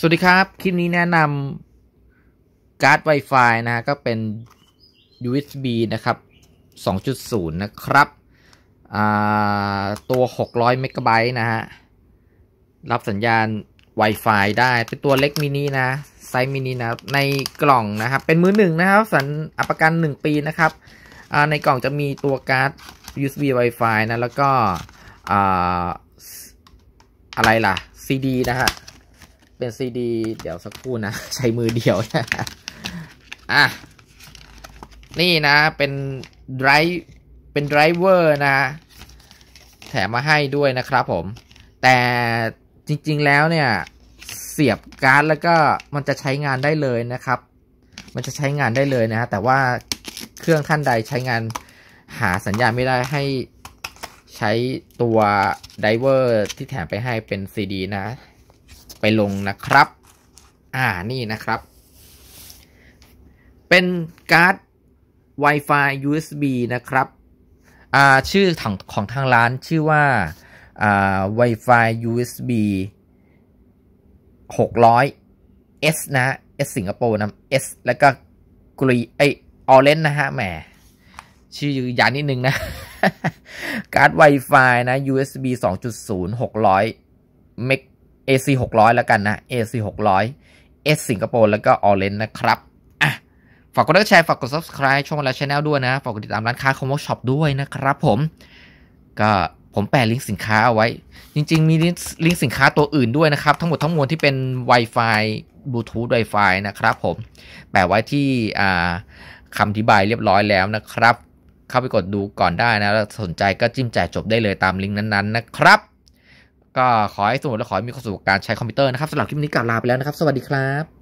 สวัสดีครับ คลิปนี้แนะนำการ์ด Wi-Fi นะฮะก็เป็น USB นะครับ 2.0 นะครับตัว 600เมกะไบต์นะฮะรับสัญญาณ Wi-Fi ได้เป็นตัวเล็กมินินะ ไซส์มินินะ ในกล่องนะครับ เป็นมือหนึ่งนะครับ สัญอัประกัน 1 ปีนะครับ ในกล่องจะมีตัวการ์ด USB Wi-Fi นะ แล้วก็อะไรล่ะ CD นะฮะเป็นซีดีเดี๋ยวสักครู่นะใช้มือเดียวอ่ะนี่นะ เป็นไดรเป็นไดรเวอร์นะ แถมมาให้ด้วยนะครับผม แต่จริงๆ แล้วเนี่ย เสียบการ์ดแล้วก็มันจะใช้งานได้เลยนะครับ มันจะใช้งานได้เลยนะฮะแต่ว่าเครื่องท่านใดใช้งานหาสัญญาณไม่ได้ให้ใช้ตัวไดเวอร์ที่แถมไปให้เป็น CD นะไปลงนะครับ อ่า นี่นะครับ เป็นการ์ด Wi-Fi USB นะครับอ่า ชื่อของของทางร้านชื่อว่า อ่า Wi-Fi USB 600 S นะ S สิงคโปร์นะ S แล้วก็กรีไอออเรนนะฮะ แหม ชื่อยาวนิดนึงนะ การ์ด Wi-Fi นะ USB 2.0 600เมก AC 600 แล้วกันนะ AC 600 S สิงคโปร์แล้วก็อ r a n g e นะครับอ่ะฝากกดไลค์แชร์ฝากกด subscribe ช่องเวลาชาแนลด้วยนะ ฝากกดติดตามร้านค้าคอมมอช็อปด้วยนะครับผมก็ผมแปะลิงก์สินค้าเอาไว้ จริง ๆมีลิงก์สินค้าตัวอื่นด้วยนะครับ ทั้งหมดทั้งมวลที่เป็น Wi-Fi บลูทูธ Wi-Fi นะครับผมแปะไว้ที่คำอธิบายเรียบร้อยแล้วนะครับเข้าไปกดดูก่อนได้นะสนใจก็จิ้มจ่ายจบได้เลยตามลิงก์นั้นๆนะครับก็ขอให้สมุดและขอให้มีความสุขกบการใช้คอมพิวเตอร์นะครับสำหรับคลิปนี้กล่าวลาไปแล้วนะครับ สวัสดีครับ